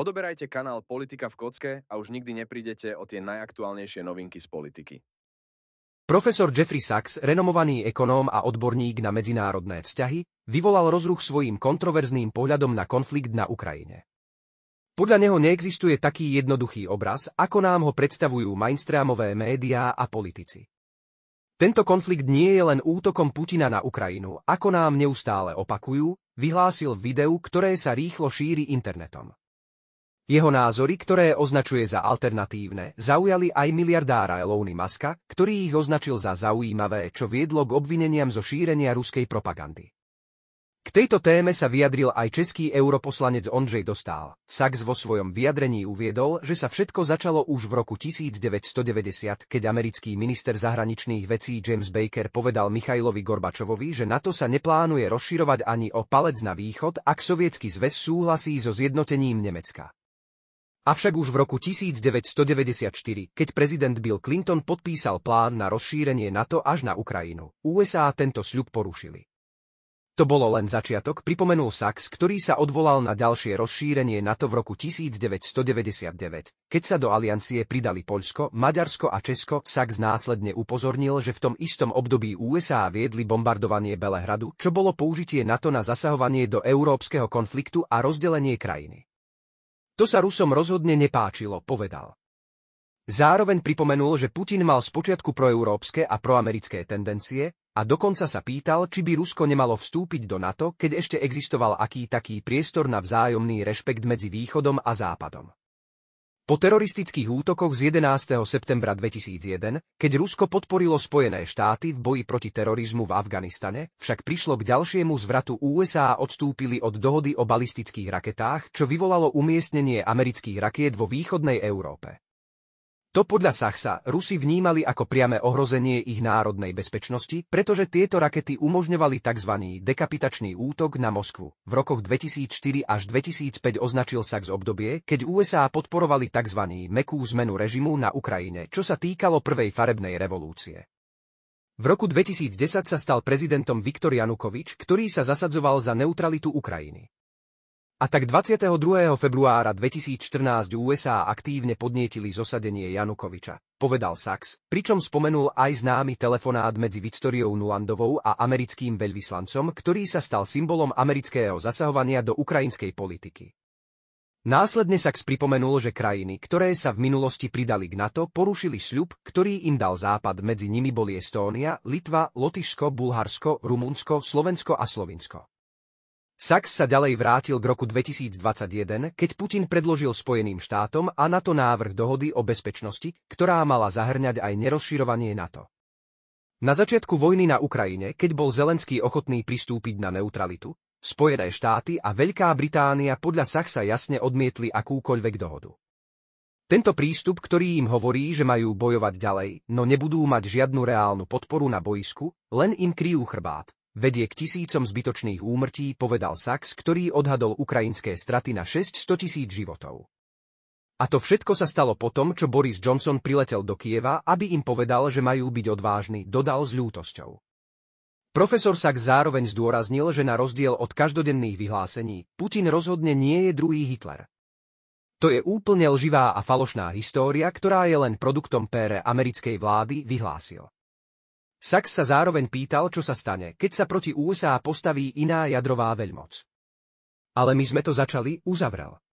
Odoberajte kanál Politika v kocke a už nikdy neprídete o tie najaktuálnejšie novinky z politiky. Profesor Jeffrey Sachs, renomovaný ekonóm a odborník na medzinárodné vzťahy, vyvolal rozruch svojim kontroverzným pohľadom na konflikt na Ukrajine. Podľa neho neexistuje taký jednoduchý obraz, ako nám ho predstavujú mainstreamové médiá a politici. Tento konflikt nie je len útokom Putina na Ukrajinu, ako nám neustále opakujú, vyhlásil videu, ktoré sa rýchlo šíri internetom. Jeho názory, ktoré označuje za alternatívne, zaujali aj miliardára Elony Muska, ktorý ich označil za zaujímavé, čo viedlo k obvineniam zo šírenia ruskej propagandy. K tejto téme sa vyjadril aj český europoslanec Ondřej Dostál. Sachs vo svojom vyjadrení uviedol, že sa všetko začalo už v roku 1990, keď americký minister zahraničných vecí James Baker povedal Michailovi Gorbačovovi, že NATO sa neplánuje rozširovať ani o palec na východ, ak sovietský zväz súhlasí so zjednotením Nemecka. Avšak už v roku 1994, keď prezident Bill Clinton podpísal plán na rozšírenie NATO až na Ukrajinu, USA tento sľub porušili. To bolo len začiatok, pripomenul Sachs, ktorý sa odvolal na ďalšie rozšírenie NATO v roku 1999. Keď sa do aliancie pridali Poľsko, Maďarsko a Česko, Sachs následne upozornil, že v tom istom období USA viedli bombardovanie Belehradu, čo bolo použitie NATO na zasahovanie do európskeho konfliktu a rozdelenie krajiny. To sa Rusom rozhodne nepáčilo, povedal. Zároveň pripomenul, že Putin mal spočiatku proeurópske a proamerické tendencie a dokonca sa pýtal, či by Rusko nemalo vstúpiť do NATO, keď ešte existoval aký taký priestor na vzájomný rešpekt medzi Východom a Západom. Po teroristických útokoch z 11. septembra 2001, keď Rusko podporilo Spojené štáty v boji proti terorizmu v Afganistane, však prišlo k ďalšiemu zvratu USA a odstúpili od dohody o balistických raketách, čo vyvolalo umiestnenie amerických rakiet vo východnej Európe. To podľa Sachsa Rusi vnímali ako priame ohrozenie ich národnej bezpečnosti, pretože tieto rakety umožňovali tzv. dekapitačný útok na Moskvu. V rokoch 2004 až 2005 označil Sachs obdobie, keď USA podporovali tzv. mekú zmenu režimu na Ukrajine, čo sa týkalo prvej farebnej revolúcie. V roku 2010 sa stal prezidentom Viktor Janukovič, ktorý sa zasadzoval za neutralitu Ukrajiny. A tak 22. februára 2014 USA aktívne podnietili zosadenie Janukoviča, povedal Sachs, pričom spomenul aj známy telefonát medzi Victoriou Nulandovou a americkým veľvyslancom, ktorý sa stal symbolom amerického zasahovania do ukrajinskej politiky. Následne Sachs pripomenul, že krajiny, ktoré sa v minulosti pridali k NATO, porušili sľub, ktorý im dal Západ, medzi nimi boli Estónia, Litva, Lotyšsko, Bulharsko, Rumunsko, Slovensko a Slovinsko. Sachs sa ďalej vrátil k roku 2021, keď Putin predložil Spojeným štátom a NATO návrh dohody o bezpečnosti, ktorá mala zahrňať aj nerozširovanie NATO. Na začiatku vojny na Ukrajine, keď bol Zelenský ochotný pristúpiť na neutralitu, Spojené štáty a Veľká Británia podľa Sachsa jasne odmietli akúkoľvek dohodu. Tento prístup, ktorý im hovorí, že majú bojovať ďalej, no nebudú mať žiadnu reálnu podporu na boisku, len im kryjú chrbát, vedie k tisícom zbytočných úmrtí, povedal Sachs, ktorý odhadol ukrajinské straty na 600 tisíc životov. A to všetko sa stalo potom, čo Boris Johnson priletel do Kieva, aby im povedal, že majú byť odvážni, dodal s ľútosťou. Profesor Sak zároveň zdôraznil, že na rozdiel od každodenných vyhlásení, Putin rozhodne nie je druhý Hitler. To je úplne lživá a falošná história, ktorá je len produktom pére americkej vlády, vyhlásil. Sachs sa zároveň pýtal, čo sa stane, keď sa proti USA postaví iná jadrová veľmoc. Ale my sme to začali, uzavrel.